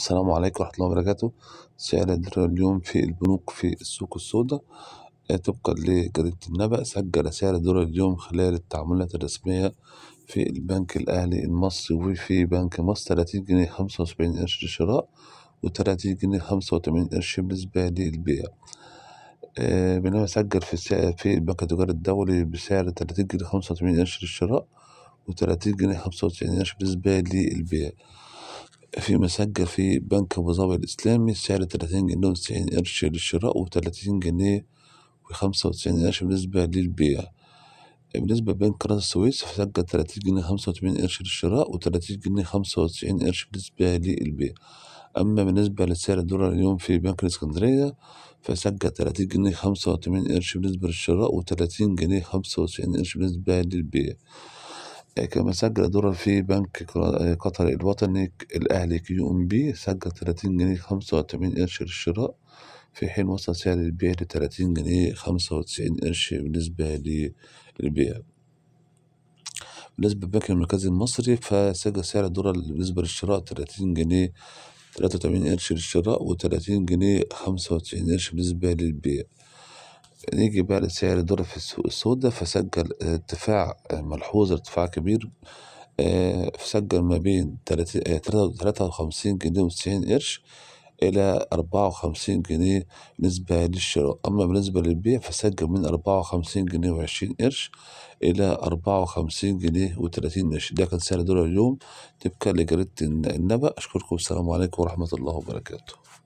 السلام عليكم ورحمة الله وبركاته سعر الدرهم اليوم في البنوك في السوق السوداء آه، طبقا لجريدة النبأ سجل سعر الدولار اليوم خلال التعاملات الرسمية في البنك الأهلي المصري وفي بنك مصر 30 جنيه 75 قرش للشراء و30 جنيه 85 قرش بالنسبة للبيع آه، بينما سجل في السعر في البنك التجاري الدولي بسعر 30 جنيه 85 قرش للشراء و30 جنيه 95 قرش بالنسبة للبيع في مسجل في بنك أبو ظبي الإسلامي سعر 30 جنيه وتسعين قرش للشراء وتلاتين جنيه وخمسة وتسعين قرش بالنسبة للبيع بالنسبة لبنك راس السويس سجل تلاتين جنيه خمسة وتمانين قرش للشراء وتلاتين جنيه خمسة وتسعين قرش بالنسبة للبيع أما بالنسبة لسعر الدولار اليوم في بنك الإسكندرية فسجل تلاتين جنيه خمسة وتمانين قرش بالنسبة للشراء وتلاتين جنيه خمسة وتسعين قرش بالنسبة للبيع كما سجل دولار في بنك قطر الوطني الأهلي كيو ام بي سجل 30 جنيه 85 قرش للشراء في حين وصل سعر البيع ل 30 جنيه 95 قرش بالنسبة للبيع بالنسبة للبنك المركزي المصري فسجل سعر الدولار بالنسبة للشراء 30 جنيه 83 قرش للشراء و 30 جنيه 95 قرش بالنسبة للبيع نيجي بقى لسعر الدولار في السوق السوداء فسجل ارتفاع ملحوظ ارتفاع كبير آه، فسجل ما بين آه، تلاتة وخمسين جنيه وتسعين قرش إلى أربعة وخمسين جنيه نسبة للشراء أما بالنسبة للبيع فسجل من أربعة وخمسين جنيه وعشرين قرش إلى أربعة وخمسين جنيه وتلاتين قرش ده كان سعر دولار اليوم تبقى لجريدة النبأ أشكركم السلام عليكم ورحمة الله وبركاته